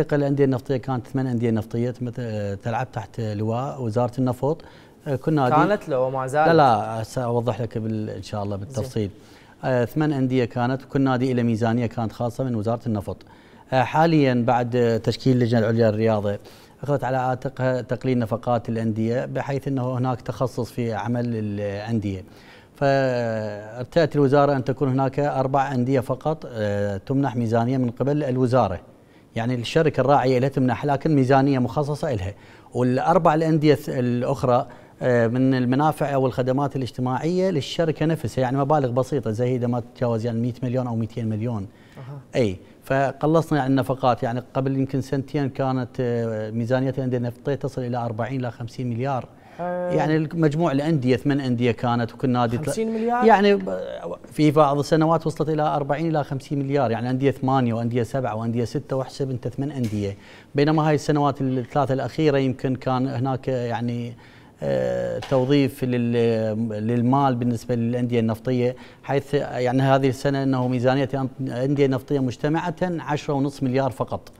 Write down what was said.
الحقيقه الأندية النفطية كانت ثمان أندية نفطية آه، تلعب تحت آه، لواء وزارة النفط آه، كل نادي كانت لو ما زالت لا لا سأوضح لك إن شاء الله بالتفصيل آه ثمان أندية كانت وكل نادي له ميزانية كانت خاصة من وزارة النفط آه حاليا بعد تشكيل اللجنة العليا للرياضة أخذت على عاتقها تقليل نفقات الأندية بحيث أنه هناك تخصص في عمل الأندية فارتأت الوزارة أن تكون هناك أربع أندية فقط آه تمنح ميزانية من قبل الوزارة يعني الشركه الراعيه لا تمنح لكن ميزانيه مخصصه لها والاربع الانديه الاخرى آه، من المنافع او الخدمات الاجتماعيه للشركه نفسها يعني مبالغ بسيطه زي ما تتجاوز يعني 100 مليون او 200 مليون أه. اي فقلصنا يعني النفقات يعني قبل يمكن سنتين كانت آه، ميزانيه الانديه النفطيه تصل الى 40 الى 50 مليار آه. يعني المجموع الانديه ثمان انديه كانت وكل نادي 50 مليار يعني في بعض السنوات وصلت الى 40 الى 50 مليار يعني انديه ثمانيه وانديه سبعه وانديه سته واحسب انت ثمان انديه بينما هاي السنوات الثلاثه الاخيره يمكن كان هناك يعني آه، توظيف للمال بالنسبه للانديه النفطيه حيث يعني هذه السنه انه ميزانيه الانديه النفطيه مجتمعه 10.5 مليار فقط